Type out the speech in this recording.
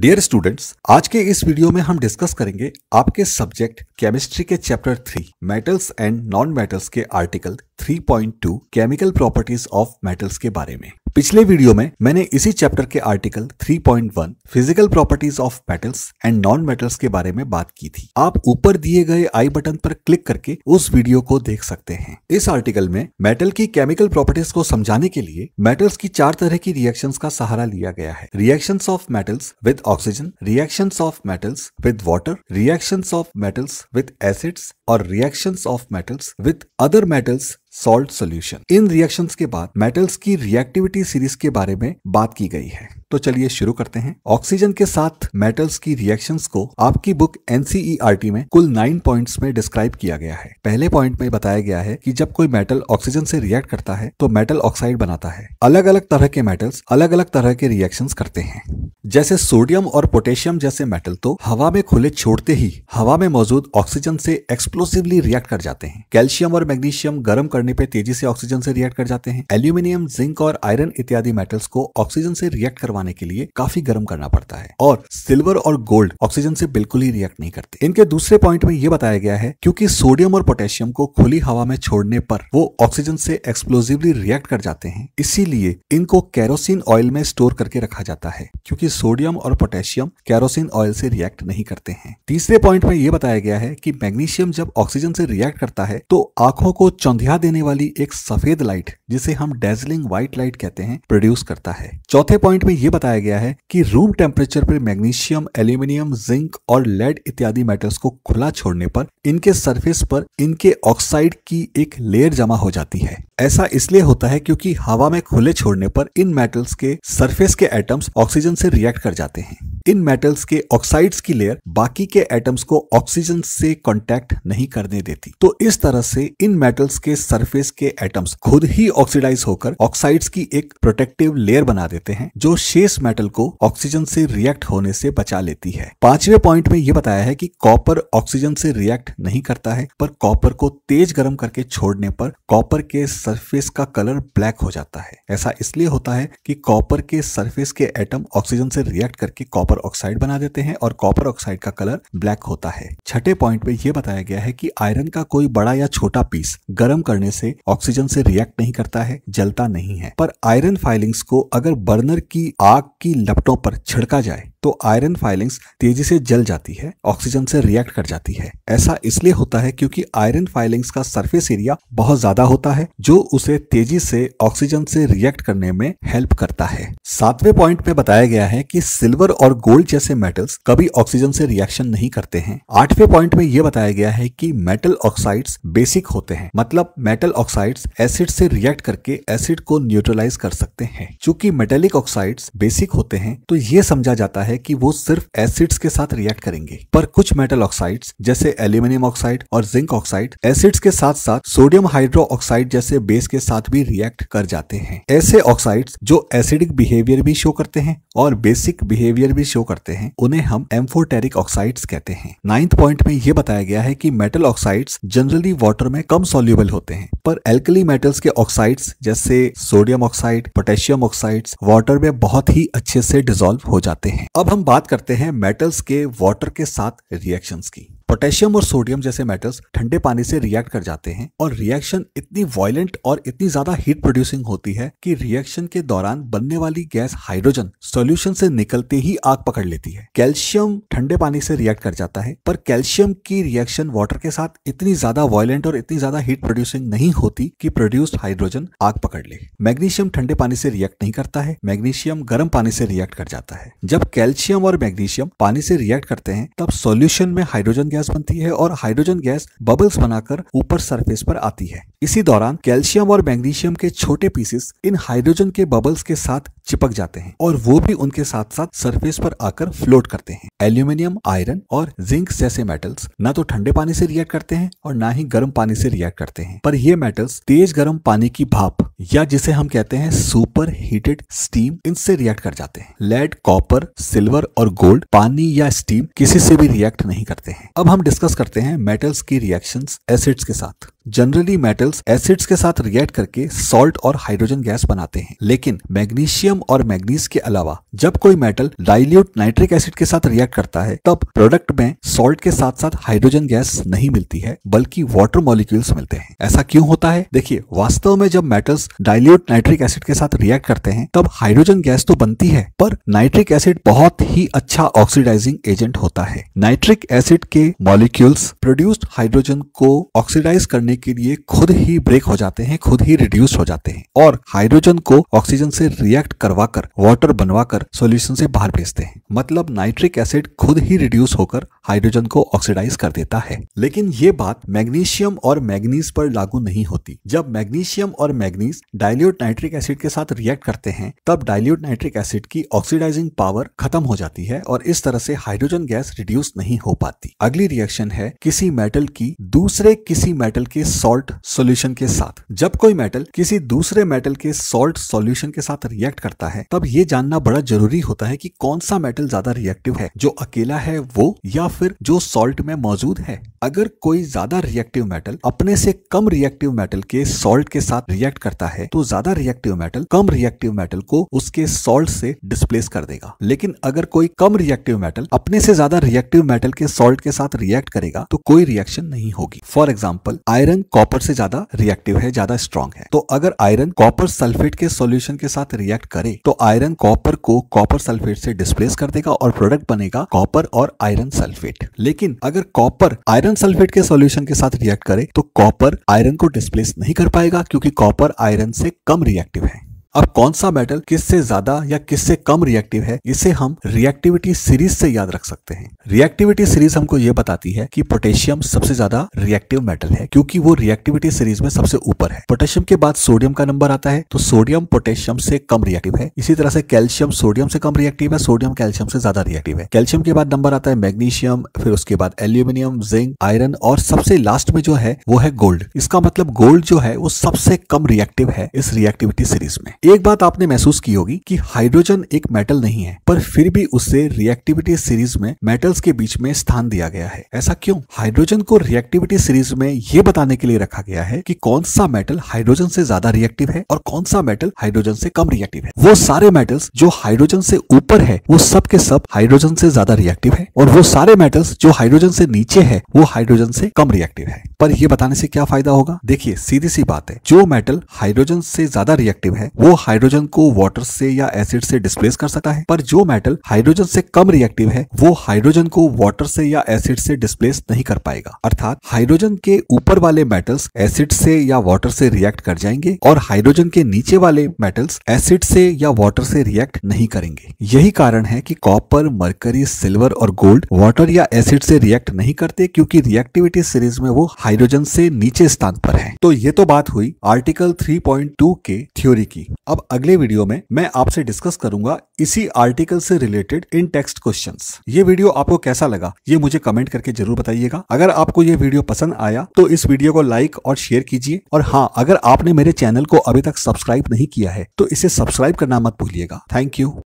dear students आज के इस वीडियो में हम डिस्कस करेंगे आपके सब्जेक्ट केमिस्ट्री के chapter three metals and non metals के article 3.2 chemical properties of metals के बारे में पिछले वीडियो में मैंने इसी चैप्टर के article 3.1 physical properties of metals and non metals के बारे में बात की थी आप ऊपर दिए गए आई बटन पर क्लिक करके उस वीडियो को देख सकते हैं इस आर्टिकल में मेटल की केमिकल प्रॉपर्टीज को समझाने के लिए मेटल्स की चार तरह की रिएक्शन का सहारा लिया गया है reaction of metals with oxygen reaction of metals with water reaction of metals with acids और reaction of metals with other metals salt solution इन रिएक्शंस के बाद मेटल्स की रिएक्टिविटी सीरीज के बारे में बात की गई है तो चलिए शुरू करते हैं ऑक्सीजन के साथ मेटल्स की रिएक्शंस को आपकी बुक एनसीईआरटी e में कुल नाइन पॉइंट्स में डिस्क्राइब किया गया है पहले पॉइंट में बताया गया है कि जब कोई मेटल ऑक्सीजन से रिएक्ट करता है तो मेटल ऑक्साइड बनाता है अलग अलग तरह के मेटल्स अलग अलग तरह के रिएक्शन करते हैं जैसे सोडियम और पोटेशियम जैसे मेटल तो हवा में खुले छोड़ते ही हवा में मौजूद ऑक्सीजन से एक्सप्लोसिवली रिएक्ट कर जाते हैं कैल्शियम और मैग्नीशियम गर्म करने पर तेजी से ऑक्सीजन से रिएक्ट कर जाते हैं एल्यूमिनियम जिंक और आयरन इत्यादि मेटल्स को ऑक्सीजन से रिएक्ट करवा करवाने के लिए काफी गर्म करना पड़ता है और सिल्वर और गोल्ड ऑक्सीजन से बिल्कुल ही रिएक्ट नहीं करते इनके दूसरे पॉइंट में यह बताया गया है क्योंकि सोडियम और पोटेशियम को खुली हवा में छोड़ने पर वो ऑक्सीजन से एक्सप्लोजिवली रिएक्ट कर जाते हैं इसीलिए इनको कैरोसिन ऑयल में स्टोर करके रखा जाता है क्योंकि सोडियम और पोटेशियम कैरोसिन ऑयल से रिएक्ट नहीं करते हैं तीसरे पॉइंट में यह बताया गया है कि मैग्नीशियम जब ऑक्सीजन से रिएक्ट करता है तो आंखों को चौंधिया देने वाली एक सफेद लाइट जिसे हम डेजलिंग व्हाइट लाइट कहते हैं प्रोड्यूस करता है चौथे पॉइंट में यह ये बताया गया है कि रूम टेम्परेचर पर मैग्नीशियम एल्यूमिनियम जिंक और लेड इत्यादि मेटल्स को खुला छोड़ने पर इनके सरफेस पर इनके ऑक्साइड की एक लेयर जमा हो जाती है ऐसा इसलिए होता है क्योंकि हवा में खुले छोड़ने पर इन मेटल्स के सरफेस के एटम्स ऑक्सीजन से रिएक्ट कर जाते हैं इन मेटल्स के ऑक्साइड्स की लेयर बाकी के एटम्स को ऑक्सीजन से कॉन्टेक्ट नहीं करने देती तो इस तरह से इन मेटल्स के सरफेस के एटम्स खुद ही ऑक्सीडाइज होकर ऑक्साइड्स की एक प्रोटेक्टिव लेयर बना देते हैं जो शेष मेटल को ऑक्सीजन से रिएक्ट होने से बचा लेती है पांचवे पॉइंट में ये बताया है कि कॉपर ऑक्सीजन से रिएक्ट नहीं करता है पर कॉपर को तेज गर्म करके छोड़ने पर कॉपर के सरफेस का कलर ब्लैक हो जाता है ऐसा इसलिए होता है कि कॉपर के सरफेस के एटम ऑक्सीजन से रिएक्ट करके कॉपर ऑक्साइड बना देते हैं और कॉपर ऑक्साइड का कलर ब्लैक होता है छठे पॉइंट में यह बताया गया है कि आयरन का कोई बड़ा या छोटा पीस गर्म करने से ऑक्सीजन से रिएक्ट नहीं करता है जलता नहीं है पर आयरन फाइलिंग्स को अगर बर्नर की आग की लपटों पर छिड़का जाए तो आयरन फाइलिंग्स तेजी से जल जाती है ऑक्सीजन से रिएक्ट कर जाती है ऐसा इसलिए होता है क्योंकि आयरन फाइलिंग्स का सरफेस एरिया बहुत ज्यादा होता है जो उसे तेजी से ऑक्सीजन से रिएक्ट करने में हेल्प करता है सातवें पॉइंट में बताया गया है कि सिल्वर और गोल्ड जैसे मेटल्स कभी ऑक्सीजन से रिएक्शन नहीं करते हैं आठवें पॉइंट में यह बताया गया है कि मेटल ऑक्साइड्स बेसिक होते हैं मतलब मेटल ऑक्साइड्स एसिड से रिएक्ट करके एसिड को न्यूट्रलाइज कर सकते हैं चूंकि मेटेलिक ऑक्साइड्स बेसिक होते हैं तो ये समझा जाता है है कि वो सिर्फ एसिड्स के साथ रिएक्ट करेंगे पर कुछ मेटल ऑक्साइड्स जैसे एल्यूमिनियम ऑक्साइड और जिंक ऑक्साइड एसिड्स के साथ साथ सोडियम हाइड्रो ऑक्साइड जैसे बेस के साथ भी रिएक्ट कर जाते हैं ऐसे ऑक्साइड्स जो एसिडिक बिहेवियर भी शो करते हैं और बेसिक बिहेवियर भी शो करते हैं उन्हें हम एम्फोटेरिक ऑक्साइड्स कहते हैं नाइन्थ पॉइंट में यह बताया गया है कि मेटल ऑक्साइड्स जनरली वाटर में कम सोल्यूबल होते हैं पर एल्कली मेटल्स के ऑक्साइड्स जैसे sodium oxide potassium oxides water में बहुत ही अच्छे से डिजोल्व हो जाते हैं अब अब हम बात करते हैं मेटल्स के वाटर के साथ रिएक्शंस की पोटेशियम और सोडियम जैसे मेटल्स ठंडे पानी से रिएक्ट कर जाते हैं और रिएक्शन इतनी वॉयलेंट और इतनी ज्यादा हीट प्रोड्यूसिंग होती है कि रिएक्शन के दौरान बनने वाली गैस हाइड्रोजन सॉल्यूशन से निकलते ही आग पकड़ लेती है कैल्शियम ठंडे पानी से रिएक्ट कर जाता है पर कैल्शियम की रिएक्शन वाटर के साथ इतनी ज्यादा वॉयलेंट और इतनी ज्यादा हीट प्रोड्यूसिंग नहीं होती की प्रोड्यूस्ड हाइड्रोजन आग पकड़ ले मैग्नीशियम ठंडे पानी से रिएक्ट नहीं करता है मैग्नीशियम गर्म पानी से रिएक्ट कर जाता है जब कैल्शियम और मैग्नीशियम पानी से रिएक्ट करते हैं तब सोल्यूशन में हाइड्रोजन गैस बनती है और हाइड्रोजन गैस बबल्स बनाकर ऊपर सरफेस पर आती है इसी दौरान कैल्शियम और मैग्नीशियम के छोटे पीसेस इन हाइड्रोजन के बबल्स के साथ चिपक जाते हैं और वो भी उनके साथ साथ सरफेस पर आकर फ्लोट करते हैं एल्यूमिनियम आयरन और जिंक जैसे मेटल्स ना तो ठंडे पानी से रिएक्ट करते हैं और ना ही गर्म पानी से रिएक्ट करते हैं पर ये मेटल्स तेज गर्म पानी की भाप या जिसे हम कहते हैं सुपर हीटेड स्टीम इनसे रिएक्ट कर जाते हैं लेड कॉपर सिल्वर और गोल्ड पानी या स्टीम किसी से भी रिएक्ट नहीं करते हैं अब अब हम डिस्कस करते हैं मेटल्स की रिएक्शंस एसिड्स के साथ जनरली मेटल्स एसिड्स के साथ रिएक्ट करके सॉल्ट और हाइड्रोजन गैस बनाते हैं लेकिन मैग्नीशियम और मैग्नीज के अलावा जब कोई मेटल डाइल्यूट नाइट्रिक एसिड के साथ रिएक्ट करता है तब प्रोडक्ट में सॉल्ट के साथ साथ हाइड्रोजन गैस नहीं मिलती है बल्कि वाटर मॉलिक्यूल्स मिलते हैं ऐसा क्यों होता है देखिए वास्तव में जब मेटल्स डाइल्यूट नाइट्रिक एसिड के साथ रिएक्ट करते हैं तब हाइड्रोजन गैस तो बनती है पर नाइट्रिक एसिड बहुत ही अच्छा ऑक्सीडाइजिंग एजेंट होता है नाइट्रिक एसिड के मॉलिक्यूल्स प्रोड्यूस्ड हाइड्रोजन को ऑक्सीडाइज करने के लिए खुद ही ब्रेक हो जाते हैं खुद ही रिड्यूस हो जाते हैं और हाइड्रोजन को ऑक्सीजन से रिएक्ट करवाकर वाटर बनवाकर सॉल्यूशन से बाहर भेजते हैं मतलब नाइट्रिक एसिड खुद ही रिड्यूस होकर हाइड्रोजन को ऑक्सीडाइज कर देता है लेकिन ये बात मैग्नीशियम और मैग्नीज पर लागू नहीं होती जब मैग्नीशियम और मैग्नीज डायल्यूट नाइट्रिक एसिड के साथ रिएक्ट करते हैं तब डायल्यूट नाइट्रिक एसिड की ऑक्सीडाइजिंग पावर खत्म हो जाती है और इस तरह से हाइड्रोजन गैस रिड्यूस नहीं हो पाती अगली रिएक्शन है किसी मेटल की दूसरे किसी मेटल के सॉल्ट सोल्यूशन के साथ जब कोई मेटल किसी दूसरे मेटल के सॉल्ट सोल्यूशन के साथ रिएक्ट करता है तब ये जानना बड़ा जरूरी होता है की कौन सा मेटल ज्यादा रिएक्टिव है जो अकेला है वो या फिर जो सॉल्ट में मौजूद है अगर कोई ज्यादा रिएक्टिव मेटल अपने से कम रिएक्टिव मेटल के सॉल्ट के साथ रिएक्ट करता है तो ज्यादा रिएक्टिव मेटल कम रिएक्टिव मेटल को उसके सॉल्ट से डिस्प्लेस कर देगा लेकिन अगर कोई कम रिएक्टिव मेटल अपने से ज्यादा रिएक्टिव मेटल के सॉल्ट के साथ रिएक्ट करेगा तो कोई रिएक्शन नहीं होगी फॉर एग्जाम्पल आयरन कॉपर से ज्यादा रिएक्टिव है ज्यादा स्ट्रॉन्ग है तो अगर आयरन कॉपर सल्फेट के सोल्यूशन के साथ रिएक्ट करे तो आयरन कॉपर को कॉपर सल्फेट से डिस्प्लेस कर देगा और प्रोडक्ट बनेगा कॉपर और आयरन सल्फेट सल्फेट लेकिन अगर कॉपर आयरन सल्फेट के सॉल्यूशन के साथ रिएक्ट करे तो कॉपर आयरन को डिस्प्लेस नहीं कर पाएगा क्योंकि कॉपर आयरन से कम रिएक्टिव है अब कौन सा मेटल किससे ज्यादा या किससे कम रिएक्टिव है इसे हम रिएक्टिविटी सीरीज से याद रख सकते हैं रिएक्टिविटी सीरीज हमको ये बताती है कि पोटेशियम सबसे ज्यादा रिएक्टिव मेटल है क्योंकि वो रिएक्टिविटी सीरीज में सबसे ऊपर है पोटेशियम के बाद सोडियम का नंबर आता है तो सोडियम पोटेशियम से कम रिएक्टिव है इसी तरह से कैल्शियम सोडियम से कम रिएक्टिव है सोडियम कैल्शियम से ज्यादा रिएक्टिव है कैल्शियम के बाद नंबर आता है मैग्नीशियम फिर उसके बाद एल्यूमिनियम जिंक आयरन और सबसे लास्ट में जो है वो है गोल्ड इसका मतलब गोल्ड जो है वो सबसे कम रिएक्टिव है इस रिएक्टिविटी सीरीज में एक बात आपने महसूस की होगी कि हाइड्रोजन एक मेटल नहीं है पर फिर भी उसे रिएक्टिविटी सीरीज में मेटल्स के बीच में स्थान दिया गया है ऐसा क्यों हाइड्रोजन को रिएक्टिविटी सीरीज में ये बताने के लिए रखा गया है कि कौन सा मेटल हाइड्रोजन से ज्यादा रिएक्टिव है और कौन सा मेटल हाइड्रोजन से कम रिएक्टिव है वो सारे मेटल्स जो हाइड्रोजन से ऊपर है वो सब के सब हाइड्रोजन से ज्यादा रिएक्टिव है और वो सारे मेटल्स जो हाइड्रोजन से नीचे है वो हाइड्रोजन से कम रिएक्टिव है पर यह बताने से क्या फायदा होगा देखिए सीधी सी बात है जो मेटल हाइड्रोजन से ज्यादा रिएक्टिव है वो वो हाइड्रोजन को वाटर से या एसिड से डिस्प्लेस कर सकता है पर जो मेटल हाइड्रोजन से कम रिएक्टिव है वो हाइड्रोजन को वाटर से या एसिड से डिस्प्लेस नहीं कर पाएगा अर्थात हाइड्रोजन के ऊपर वाले मेटल्स एसिड से या वाटर से रिएक्ट कर जाएंगे और हाइड्रोजन के नीचे वाले मेटल्स एसिड से या वाटर से रिएक्ट नहीं करेंगे यही कारण है कि कॉपर मरकरी सिल्वर और गोल्ड वाटर या एसिड से रिएक्ट नहीं करते क्योंकि रिएक्टिविटी सीरीज में वो हाइड्रोजन से नीचे स्थान पर है तो ये तो बात हुई आर्टिकल 3.2 के थ्योरी की अब अगले वीडियो में मैं आपसे डिस्कस करूंगा इसी आर्टिकल से रिलेटेड इन टेक्स्ट क्वेश्चन ये वीडियो आपको कैसा लगा ये मुझे कमेंट करके जरूर बताइएगा अगर आपको ये वीडियो पसंद आया तो इस वीडियो को लाइक और शेयर कीजिए और हाँ अगर आपने मेरे चैनल को अभी तक सब्सक्राइब नहीं किया है तो इसे सब्सक्राइब करना मत भूलिएगा थैंक यू